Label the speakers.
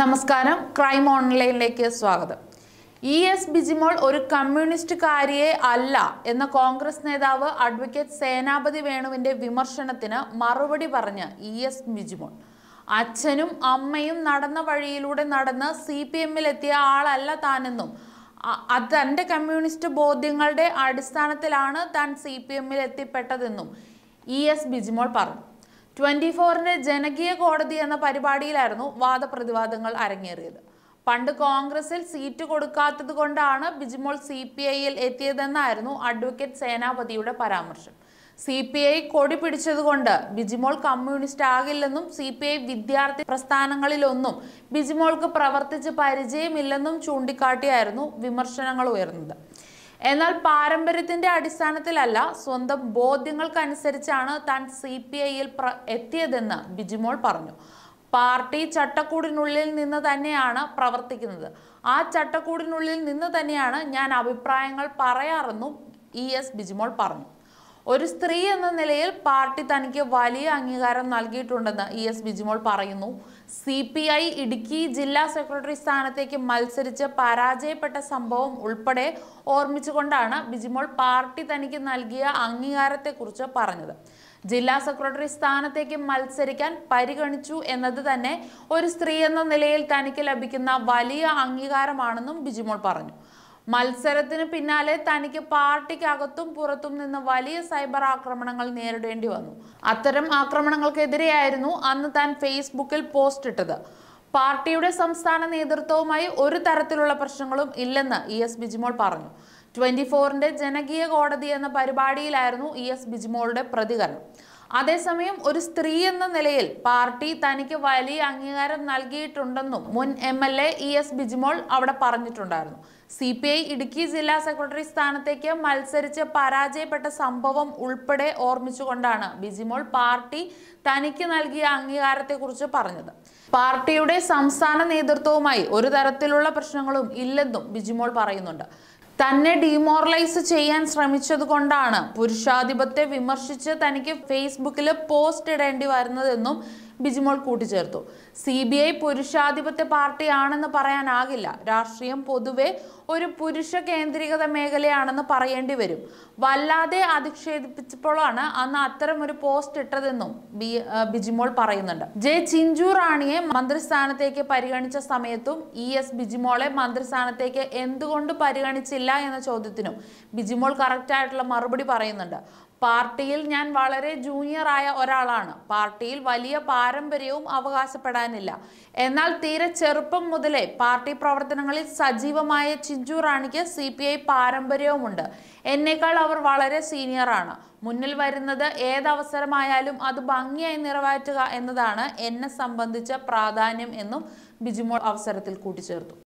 Speaker 1: നമസ്കാരം ക്രൈം ഓൺലൈനിലേക്ക് സ്വാഗതം E S Bijimol ഒരു കമ്മ്യൂണിസ്റ്റുകാരിയെ അല്ല എന്ന കോൺഗ്രസ് നേതാവ് അഡ്വക്കേറ്റ് സേനാപതി വേണുവിൻ്റെ വിമർശനത്തിന് മറുപടി പറഞ്ഞ് ഇ എസ് ബിജിമോൾ അച്ഛനും അമ്മയും നടന്ന വഴിയിലൂടെ നടന്ന് സി പി എത്തിയ ആളല്ല താനെന്നും അത് തൻ്റെ കമ്മ്യൂണിസ്റ്റ് ബോധ്യങ്ങളുടെ അടിസ്ഥാനത്തിലാണ് താൻ സി പി എമ്മിൽ എത്തിപ്പെട്ടതെന്നും ഇ എസ് ബിജിമോൾ പറഞ്ഞു ട്വന്റി ഫോറിന്റെ ജനകീയ കോടതി എന്ന പരിപാടിയിലായിരുന്നു വാദപ്രതിവാദങ്ങൾ അരങ്ങേറിയത് പണ്ട് കോൺഗ്രസിൽ സീറ്റ് കൊടുക്കാത്തത് കൊണ്ടാണ് ബിജിമോൾ സി പി ഐയിൽ എത്തിയതെന്നായിരുന്നു അഡ്വക്കേറ്റ് സേനാപതിയുടെ പരാമർശം സി പി ഐ കൊടി പിടിച്ചതുകൊണ്ട് ബിജിമോൾ കമ്മ്യൂണിസ്റ്റ് ആകില്ലെന്നും സി പി ഐ വിദ്യാർത്ഥി പ്രസ്ഥാനങ്ങളിലൊന്നും ബിജിമോൾക്ക് പ്രവർത്തിച്ച് പരിചയമില്ലെന്നും ചൂണ്ടിക്കാട്ടിയായിരുന്നു വിമർശനങ്ങൾ ഉയർന്നത് എന്നാൽ പാരമ്പര്യത്തിന്റെ അടിസ്ഥാനത്തിലല്ല സ്വന്തം ബോധ്യങ്ങൾക്കനുസരിച്ചാണ് താൻ സി പി ഐയിൽ എത്തിയതെന്ന് ബിജിമോൾ പറഞ്ഞു പാർട്ടി ചട്ടക്കൂടിനുള്ളിൽ നിന്ന് തന്നെയാണ് പ്രവർത്തിക്കുന്നത് ആ ചട്ടക്കൂടിനുള്ളിൽ നിന്ന് തന്നെയാണ് ഞാൻ അഭിപ്രായങ്ങൾ പറയാറെന്നും ഇ എസ് ബിജിമോൾ പറഞ്ഞു ഒരു സ്ത്രീ എന്ന നിലയിൽ പാർട്ടി തനിക്ക് വലിയ അംഗീകാരം നൽകിയിട്ടുണ്ടെന്ന് ഇ എസ് ബിജിമോൾ പറയുന്നു സി പി ഐ ഇടുക്കി ജില്ലാ സെക്രട്ടറി സ്ഥാനത്തേക്ക് മത്സരിച്ച് പരാജയപ്പെട്ട സംഭവം ഉൾപ്പെടെ ഓർമ്മിച്ചുകൊണ്ടാണ് ബിജിമോൾ പാർട്ടി തനിക്ക് നൽകിയ അംഗീകാരത്തെക്കുറിച്ച് പറഞ്ഞത് ജില്ലാ സെക്രട്ടറി സ്ഥാനത്തേക്ക് മത്സരിക്കാൻ പരിഗണിച്ചു എന്നത് തന്നെ ഒരു സ്ത്രീ എന്ന നിലയിൽ തനിക്ക് ലഭിക്കുന്ന വലിയ അംഗീകാരമാണെന്നും ബിജിമോൾ പറഞ്ഞു മത്സരത്തിന് പിന്നാലെ തനിക്ക് പാർട്ടിക്കകത്തും പുറത്തും നിന്ന് വലിയ സൈബർ ആക്രമണങ്ങൾ നേരിടേണ്ടി വന്നു അത്തരം ആക്രമണങ്ങൾക്കെതിരെയായിരുന്നു അന്ന് താൻ ഫേസ്ബുക്കിൽ പോസ്റ്റ് ഇട്ടത് പാർട്ടിയുടെ സംസ്ഥാന നേതൃത്വവുമായി ഒരു തരത്തിലുള്ള പ്രശ്നങ്ങളും ഇല്ലെന്ന് ഇ എസ് ബിജിമോൾ പറഞ്ഞു ട്വന്റി ഫോറിന്റെ ജനകീയ കോടതി എന്ന പരിപാടിയിലായിരുന്നു ഇ എസ് ബിജിമോളുടെ പ്രതികരണം അതേസമയം ഒരു സ്ത്രീ എന്ന നിലയിൽ പാർട്ടി തനിക്ക് വലിയ അംഗീകാരം നൽകിയിട്ടുണ്ടെന്നും മുൻ M L A E S Bijimol അവിടെ പറഞ്ഞിട്ടുണ്ടായിരുന്നു സി പി ഐ ഇടുക്കി ജില്ലാ സെക്രട്ടറി സ്ഥാനത്തേക്ക് മത്സരിച്ച് പരാജയപ്പെട്ട സംഭവം ഉൾപ്പെടെ ഓർമ്മിച്ചുകൊണ്ടാണ് ബിജിമോൾ പാർട്ടി തനിക്ക് നൽകിയ അംഗീകാരത്തെക്കുറിച്ച് പറഞ്ഞത് പാർട്ടിയുടെ സംസ്ഥാന നേതൃത്വവുമായി ഒരു തരത്തിലുള്ള പ്രശ്നങ്ങളും ഇല്ലെന്നും ബിജിമോൾ പറയുന്നുണ്ട് തന്നെ ഡീമോറലൈസ് ചെയ്യാൻ ശ്രമിച്ചത് കൊണ്ടാണ് പുരുഷാധിപത്യ വിമർശിച്ച് തനിക്ക് ഫേസ്ബുക്കിൽ പോസ്റ്റ് ഇടേണ്ടി വരുന്നതെന്നും ബിജിമോൾ കൂട്ടിച്ചേർത്തു സി ബി ഐ പുരുഷാധിപത്യ പാർട്ടിയാണെന്ന് പറയാനാകില്ല രാഷ്ട്രീയം പൊതുവെ ഒരു പുരുഷ കേന്ദ്രീകൃത മേഖലയാണെന്ന് പറയേണ്ടി വരും വല്ലാതെ അധിക്ഷേപിച്ചപ്പോഴാണ് അന്ന് അത്തരം ഒരു പോസ്റ്റ് ഇട്ടതെന്നും ബി ബിജിമോൾ പറയുന്നുണ്ട് ജെ ചിഞ്ചു റാണിയെ മന്ത്രിസ്ഥാനത്തേക്ക് പരിഗണിച്ച സമയത്തും ഇ എസ് ബിജിമോളെ മന്ത്രിസ്ഥാനത്തേക്ക് എന്തുകൊണ്ട് പരിഗണിച്ചില്ല എന്ന ചോദ്യത്തിനും ബിജിമോൾ കറക്റ്റായിട്ടുള്ള മറുപടി പറയുന്നുണ്ട് പാർട്ടിയിൽ ഞാൻ വളരെ ജൂനിയർ ആയ ഒരാളാണ് പാർട്ടിയിൽ വലിയ പാരമ്പര്യവും അവകാശപ്പെടാനില്ല എന്നാൽ തീരെ ചെറുപ്പം മുതലേ പാർട്ടി പ്രവർത്തനങ്ങളിൽ സജീവമായ ചിഞ്ചു റാണിക്ക് സി പി ഐ പാരമ്പര്യവുമുണ്ട് എന്നേക്കാൾ അവർ വളരെ സീനിയറാണ് മുന്നിൽ വരുന്നത് ഏതവസരമായാലും അത് ഭംഗിയായി നിറവേറ്റുക എന്നതാണ് എന്നെ സംബന്ധിച്ച പ്രാധാന്യം എന്നും ബിജിമോൾ അവസരത്തിൽ കൂട്ടിച്ചേർത്തു